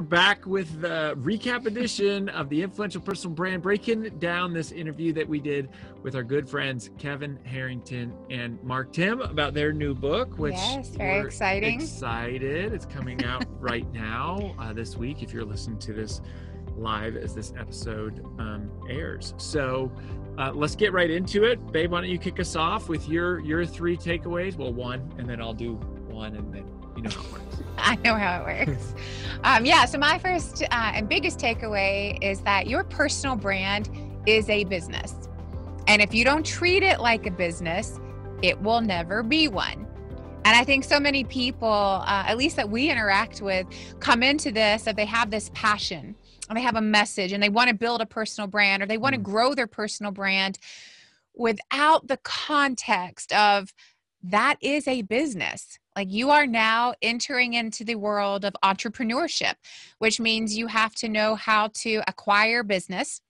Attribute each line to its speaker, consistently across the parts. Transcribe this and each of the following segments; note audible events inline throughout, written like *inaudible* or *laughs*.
Speaker 1: we're back with the recap edition of the Influential Personal Brand, breaking down this interview that we did with our good friends Kevin Harrington and Mark Tim about their new book, which yes, very exciting. Excited! It's coming out *laughs* right now uh, this week. If you're listening to this live as this episode um, airs, so uh, let's get right into it, babe. Why don't you kick us off with your your three takeaways? Well, one, and then I'll do one, and then you know how it
Speaker 2: works. *laughs* I know how it works. *laughs* um, yeah, so my first uh, and biggest takeaway is that your personal brand is a business. And if you don't treat it like a business, it will never be one. And I think so many people, uh, at least that we interact with, come into this that they have this passion and they have a message and they want to build a personal brand or they want to mm. grow their personal brand without the context of that is a business. Like you are now entering into the world of entrepreneurship, which means you have to know how to acquire business,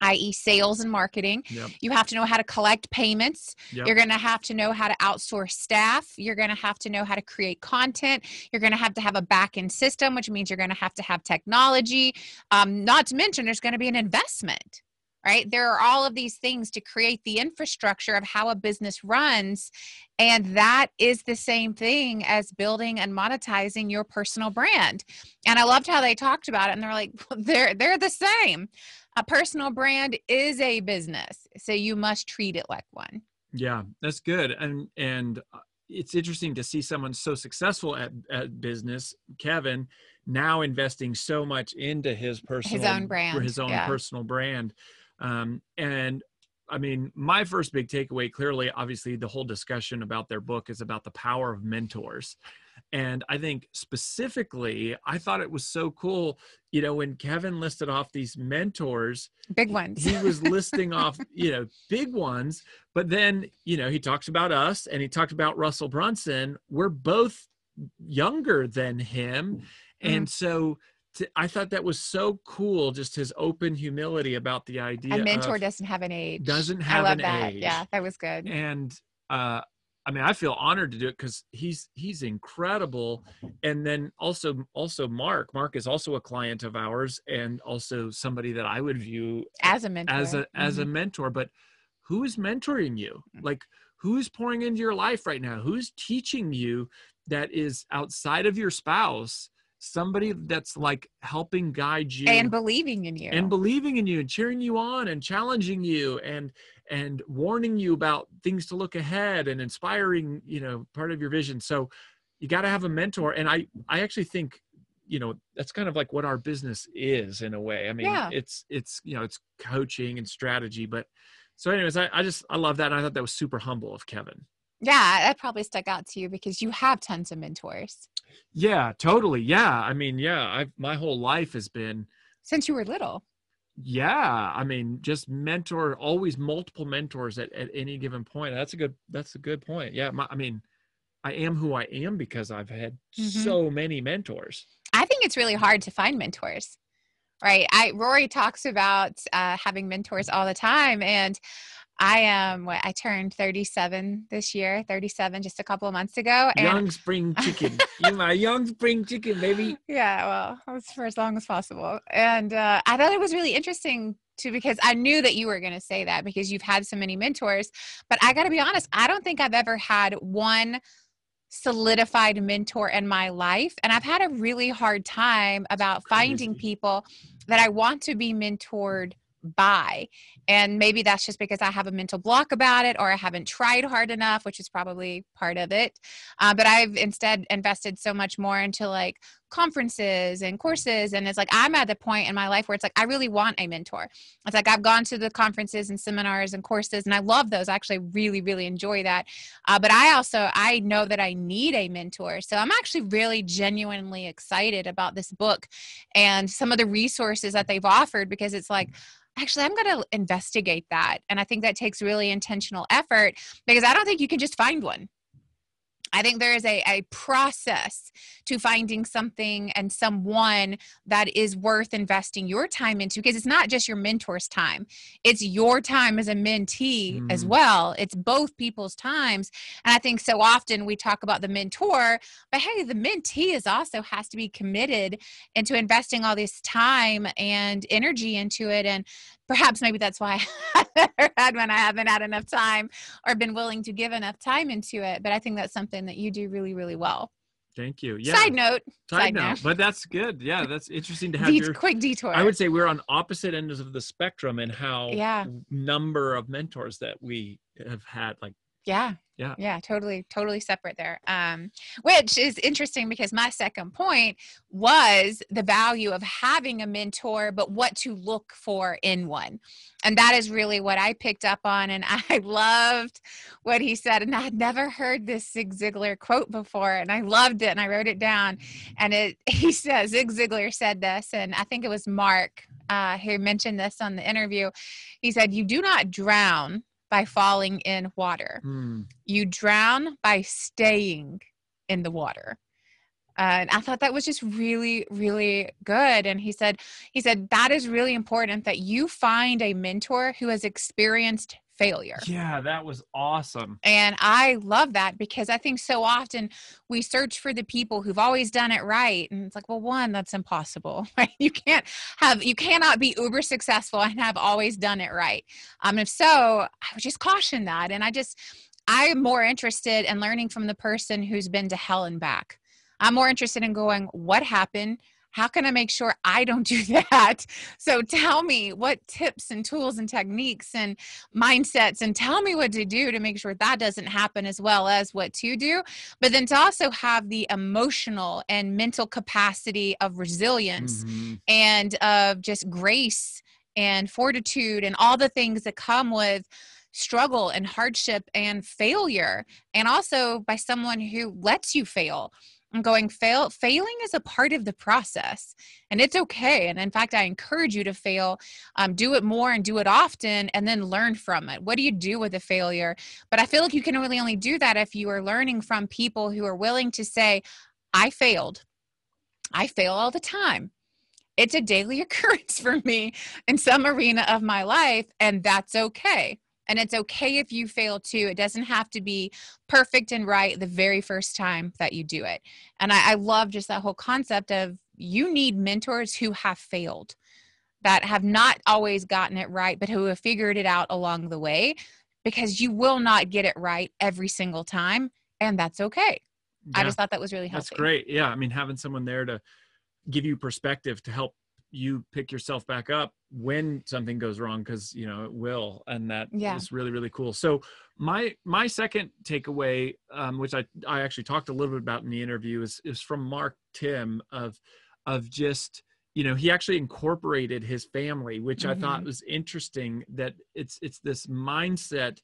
Speaker 2: i.e., sales and marketing. Yep. You have to know how to collect payments. Yep. You're going to have to know how to outsource staff. You're going to have to know how to create content. You're going to have to have a back end system, which means you're going to have to have technology. Um, not to mention, there's going to be an investment right? There are all of these things to create the infrastructure of how a business runs. And that is the same thing as building and monetizing your personal brand. And I loved how they talked about it. And they're like, *laughs* they're, they're the same. A personal brand is a business. So you must treat it like one.
Speaker 1: Yeah, that's good. And, and, uh, it's interesting to see someone so successful at, at business, Kevin, now investing so much into his personal his own brand, his own yeah. personal brand. Um, and I mean, my first big takeaway clearly, obviously, the whole discussion about their book is about the power of mentors. And I think specifically, I thought it was so cool. You know, when Kevin listed off these mentors,
Speaker 2: big ones, he was *laughs*
Speaker 1: listing off, you know, big ones. But then, you know, he talks about us and he talked about Russell Brunson. We're both younger than him. Mm-hmm. And so to, I thought that was so cool, just his open humility about the idea. And mentor
Speaker 2: doesn't have an age. Doesn't have I love that. Age. Yeah, that was good.
Speaker 1: And uh, I mean, I feel honored to do it because he's he's incredible. And then also also Mark. Mark is also a client of ours and also somebody that I would view as a mentor. As a mm-hmm. as a mm-hmm. mentor. But who is mentoring you? Like who's pouring into your life right now? Who's teaching you that is outside of your spouse somebody that's like helping guide you and
Speaker 2: believing in you and
Speaker 1: believing in you and cheering you on and challenging you and and warning you about things to look ahead and inspiring you know part of your vision so you got to have a mentor and i i actually think you know that's kind of like what our business is in a way i mean yeah. it's it's you know it's coaching and strategy but so anyways I, I just i love that and i thought that was super humble of kevin
Speaker 2: yeah that probably stuck out to you because you have tons of mentors
Speaker 1: yeah, totally. Yeah. I mean, yeah, I've my whole life has been
Speaker 2: since you were little.
Speaker 1: Yeah. I mean, just mentor always multiple mentors at, at any given point. That's a good that's a good point. Yeah. My, I mean, I am who I am because I've had mm-hmm. so many mentors.
Speaker 2: I think it's really hard to find mentors right i rory talks about uh, having mentors all the time and I am what I turned 37 this year, 37 just a couple of months ago. And young
Speaker 1: spring *laughs* chicken. You're my young spring chicken, baby.
Speaker 2: Yeah, well, that was for as long as possible. And uh, I thought it was really interesting too because I knew that you were going to say that because you've had so many mentors. But I got to be honest, I don't think I've ever had one solidified mentor in my life. And I've had a really hard time about finding people that I want to be mentored buy. And maybe that's just because I have a mental block about it or I haven't tried hard enough, which is probably part of it. Uh, but I've instead invested so much more into like conferences and courses and it's like i'm at the point in my life where it's like i really want a mentor it's like i've gone to the conferences and seminars and courses and i love those i actually really really enjoy that uh, but i also i know that i need a mentor so i'm actually really genuinely excited about this book and some of the resources that they've offered because it's like actually i'm going to investigate that and i think that takes really intentional effort because i don't think you can just find one I think there is a, a process to finding something and someone that is worth investing your time into because it's not just your mentor's time, it's your time as a mentee mm. as well. It's both people's times. And I think so often we talk about the mentor, but hey, the mentee is also has to be committed into investing all this time and energy into it. And perhaps maybe that's why *laughs* I haven't had one. I haven't had enough time or been willing to give enough time into it. But I think that's something that you do really, really well.
Speaker 1: Thank you. Yeah. Side note. Side, side note. note. but that's good. Yeah, that's interesting to *laughs* have Det- your quick detour. I would say we're on opposite ends of the spectrum in how yeah. number of mentors that we have had, like yeah. Yeah. Yeah,
Speaker 2: totally, totally separate there. Um, which is interesting because my second point was the value of having a mentor, but what to look for in one. And that is really what I picked up on. And *laughs* I loved what he said. And I'd never heard this Zig Ziglar quote before. And I loved it. And I wrote it down. And it *laughs* he says, Zig Ziglar said this, and I think it was Mark uh, who mentioned this on the interview. He said, You do not drown by falling in water. Mm. You drown by staying in the water. Uh, and I thought that was just really, really good. And he said, he said that is really important that you find a mentor who has experienced failure.
Speaker 1: Yeah, that was awesome.
Speaker 2: And I love that because I think so often we search for the people who've always done it right and it's like, well, one, that's impossible. *laughs* Right? You can't have you cannot be uber successful and have always done it right. Um if so, I would just caution that and I just I'm more interested in learning from the person who's been to hell and back. I'm more interested in going, what happened? How can I make sure I don't do *laughs* that? So tell me what tips and tools and techniques and mindsets and tell me what to do to make sure that doesn't happen as well as what to do. But then to also have the emotional and mental capacity of resilience mm-hmm. and of just grace and fortitude and all the things that come with struggle and hardship and failure and also by someone who lets you fail I'm going fail failing is a part of the process and it's okay and in fact i encourage you to fail um, do it more and do it often and then learn from it what do you do with a failure but i feel like you can really only do that if you are learning from people who are willing to say i failed i fail all the time it's a daily *laughs* occurrence for me in some arena of my life and that's okay and it's okay if you fail too. It doesn't have to be perfect and right the very first time that you do it. And I, I love just that whole concept of you need mentors who have failed, that have not always gotten it right, but who have figured it out along the way because you will not get it right every single time. And that's okay. Yeah, I just thought that was really helpful. That's
Speaker 1: great. Yeah. I mean, having someone there to give you perspective to help you pick yourself back up when something goes wrong because you know it will and that yeah. is really really cool so my my second takeaway um, which i i actually talked a little bit about in the interview is is from mark tim of of just you know he actually incorporated his family which mm-hmm. i thought mm-hmm. was interesting that it's it's this mindset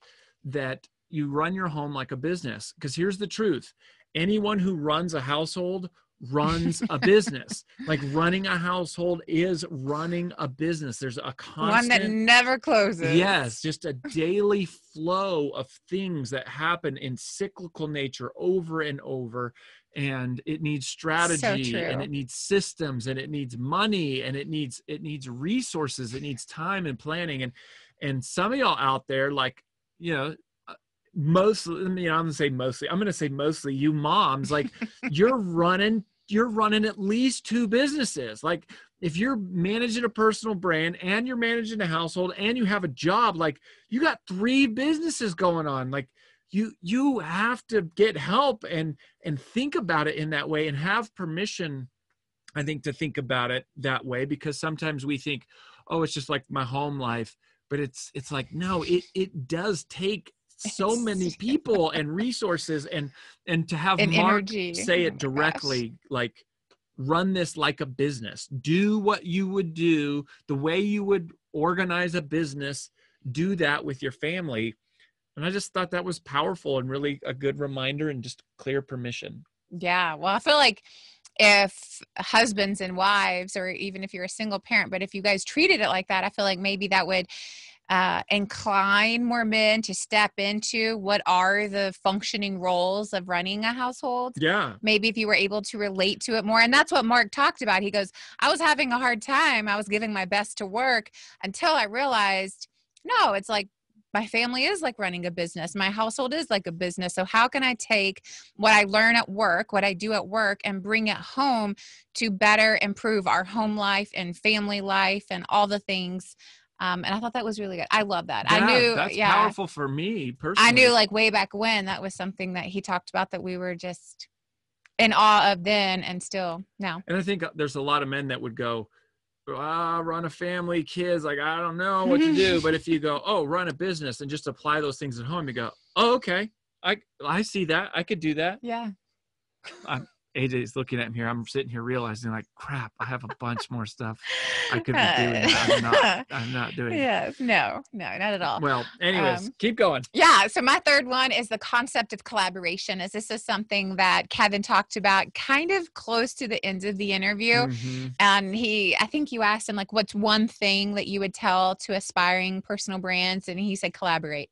Speaker 1: that you run your home like a business because here's the truth anyone who runs a household runs a business. like running a household is running a business. There's a constant one that
Speaker 2: never closes. Yes,
Speaker 1: just a daily flow of things that happen in cyclical nature over and over. And it needs strategy so and it needs systems and it needs money and it needs it needs resources, it needs time and planning. And and some of y'all out there, like, you know, uh, mostly you know, i'm gonna say mostly i'm gonna say mostly you moms like *laughs* you're running you're running at least two businesses. Like if you're managing a personal brand and you're managing a household and you have a job, like you got three businesses going on. Like you you have to get help and and think about it in that way and have permission I think to think about it that way because sometimes we think, oh, it's just like my home life, but it's it's like no, it it does take so many people and resources and and to have and Mark energy. say it oh directly like run this like a business. Do what you would do, the way you would organize a business, do that with your family. And I just thought that was powerful and really a good reminder and just clear permission.
Speaker 2: Yeah. Well, I feel like if husbands and wives, or even if you're a single parent, but if you guys treated it like that, I feel like maybe that would uh, incline more men to step into what are the functioning roles of running a household. Yeah. Maybe if you were able to relate to it more. And that's what Mark talked about. He goes, I was having a hard time. I was giving my best to work until I realized, no, it's like my family is like running a business. My household is like a business. So, how can I take what I learn at work, what I do at work, and bring it home to better improve our home life and family life and all the things um, and I thought that was really good. I love that. Yeah, I knew that's yeah, powerful
Speaker 1: for me personally. I knew like
Speaker 2: way back when that was something that he talked about that we were just in awe of then and still now.
Speaker 1: And I think uh, there's a lot of men that would go, ah, run a family, kids, like I don't know what to do. *laughs* but if you go, oh, run a business and just apply those things at home, you go, oh, okay, I I see that, I could do that. Yeah. I'm, AJ's looking at me here. I'm sitting here realizing, like, crap, I have a bunch more stuff I could be doing. I'm not, *laughs* I'm not doing.
Speaker 2: Yeah, no, no, not at all. Well, anyways, um, keep going. Yeah. So my third one is the concept of collaboration. Is this is something that Kevin talked about, kind of close to the end of the interview, mm-hmm. and he, I think you asked him like, what's one thing that you would tell to aspiring personal brands, and he said collaborate.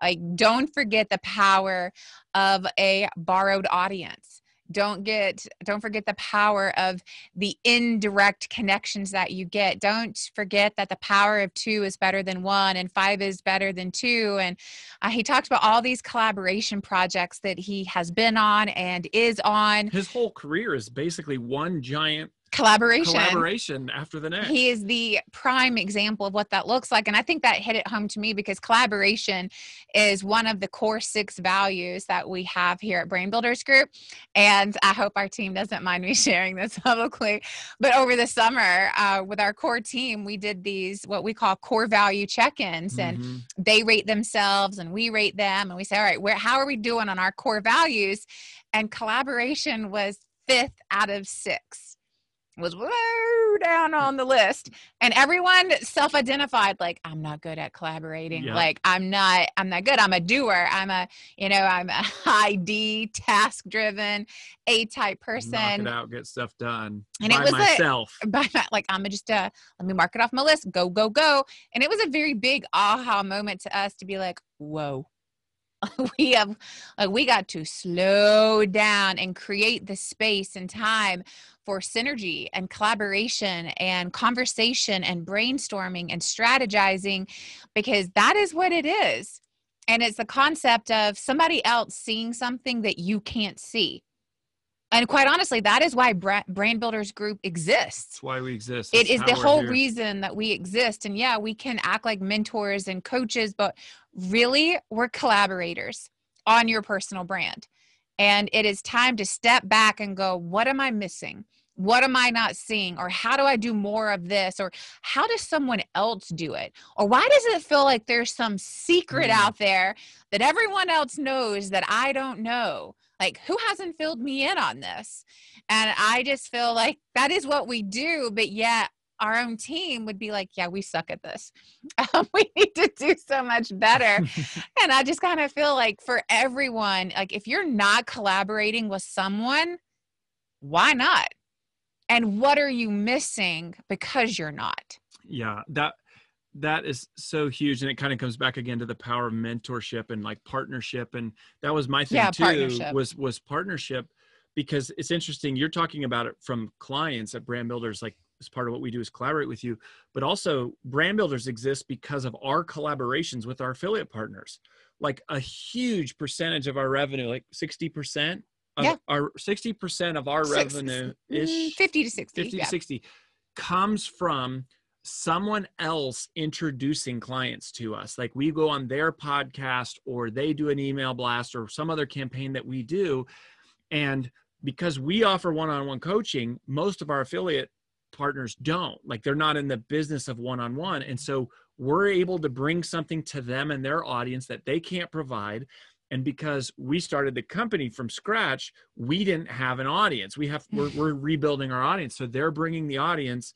Speaker 2: Like, don't forget the power of a borrowed audience don't get don't forget the power of the indirect connections that you get don't forget that the power of two is better than one and five is better than two and uh, he talked about all these collaboration projects that he has been on and is on
Speaker 1: his whole career is basically one giant collaboration collaboration after the next he is
Speaker 2: the prime example of what that looks like and i think that hit it home to me because collaboration is one of the core six values that we have here at brain builders group and i hope our team doesn't mind me *laughs* sharing this publicly but over the summer uh, with our core team we did these what we call core value check-ins mm-hmm. and they rate themselves and we rate them and we say all right where how are we doing on our core values and collaboration was fifth out of six was low down on the list and everyone self-identified like i'm not good at collaborating yeah. like i'm not i'm not good i'm a doer i'm a you know i'm a high *laughs* d task driven a type person Knock it
Speaker 1: out get stuff done and by it was myself
Speaker 2: a, *laughs* by my, like i'm just a. let me mark it off my list go go go and it was a very big aha moment to us to be like whoa *laughs* we have like we got to slow down and create the space and time for synergy and collaboration and conversation and brainstorming and strategizing because that is what it is. And it's the concept of somebody else seeing something that you can't see. And quite honestly, that is why Brand Builders Group exists.
Speaker 1: That's why we exist. That's it is the whole here. reason
Speaker 2: that we exist. And yeah, we can act like mentors and coaches, but really, we're collaborators on your personal brand. And it is time to step back and go, what am I missing? what am I not seeing? Or how do I do more of this? Or how does someone else do it? Or why does it feel like there's some secret mm-hmm. out there that everyone else knows that I don't know? Like, who hasn't filled me in on this? And I just feel like that is what we do, but yet our own team would be like, yeah, we suck at this. *laughs* Um, we need to do so much better. *laughs* and I just kind of feel like for everyone, like if you're not collaborating with someone, why not? and what are you missing because you're not
Speaker 1: yeah that that is so huge and it kind of comes back again to the power of mentorship and like partnership and that was my thing yeah, too was was partnership because it's interesting you're talking about it from clients at brand builders like as part of what we do is collaborate with you but also brand builders exist because of our collaborations with our affiliate partners like a huge percentage of our revenue like 60% yeah. our 60% of our Six, revenue mm, is
Speaker 2: 50 to 60 50 yeah. to 60
Speaker 1: comes from someone else introducing clients to us like we go on their podcast or they do an email blast or some other campaign that we do and because we offer one-on-one coaching most of our affiliate partners don't like they're not in the business of one-on-one and so we're able to bring something to them and their audience that they can't provide and because we started the company from scratch we didn't have an audience we have we're, we're, *sighs* rebuilding our audience so they're bringing the audience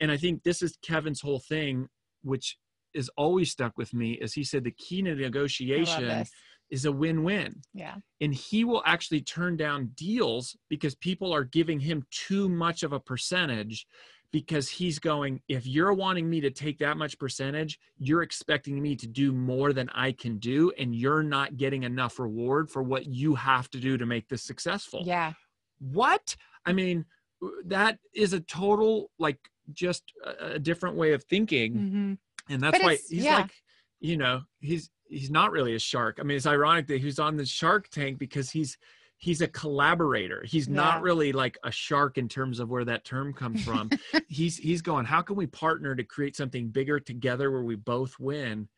Speaker 1: and i think this is kevin's whole thing which is always stuck with me is he said the key to negotiation is a win-win yeah and he will actually turn down deals because people are giving him too much of a percentage because he's going, if you're wanting me to take that much percentage, you're expecting me to do more than I can do, and you're not getting enough reward for what you have to do to make this successful. Yeah. What? I mean, uh, that is a total, like, just a, different way of thinking. Mm-hmm. And that's but why he's yeah. like, you know, he's, he's not really a shark. I mean, it's ironic that he's on the shark tank because he's, he's a collaborator. He's yeah. not really like a shark in terms of where that term comes from. *laughs* he's he's going, how can we partner to create something bigger together where we both win?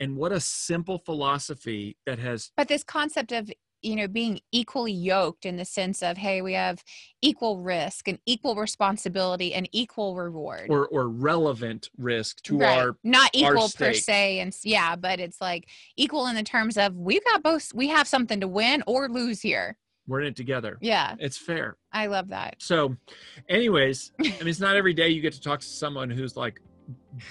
Speaker 1: And what a simple philosophy that has
Speaker 2: But this concept of you know being equally yoked in the sense of hey we have equal risk and equal responsibility and equal reward
Speaker 1: or or relevant risk to right. our not equal our per se
Speaker 2: and yeah but it's like equal in the terms of we've got both we have something to win or lose here
Speaker 1: we're in it together. Yeah. It's fair.
Speaker 2: I love that.
Speaker 1: So, anyways, I mean, it's not every day you get to talk to someone who's like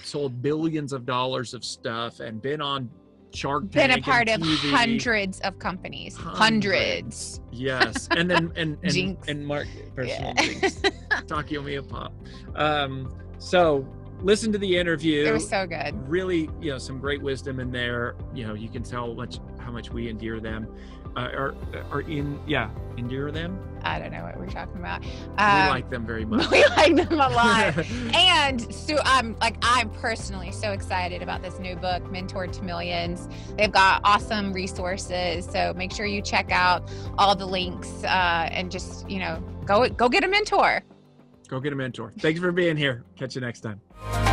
Speaker 1: sold billions of dollars of stuff and been on Shark Tank. Been a part of hundreds
Speaker 2: of companies. Hundreds. hundreds.
Speaker 1: Yes. And then, and, and, and, *laughs* and Mark, personal yeah. things. *laughs* Takio Miyapop. Um, so, listen to the interview. It was so good. Really, you know, some great wisdom in there. You know, you can tell much how much we endear them, uh, or are in yeah, endear them. I don't
Speaker 2: know what we're talking about. Um,
Speaker 1: we uh, like them very *laughs* much. We like them a *laughs* lot.
Speaker 2: and so I'm um, like I'm personally so excited about this new book, Mentor to Millions. They've got awesome resources, so make sure you check out all the links uh, and just you know go go get a mentor.
Speaker 1: Go get a mentor. Thanks for being here. Catch you next time.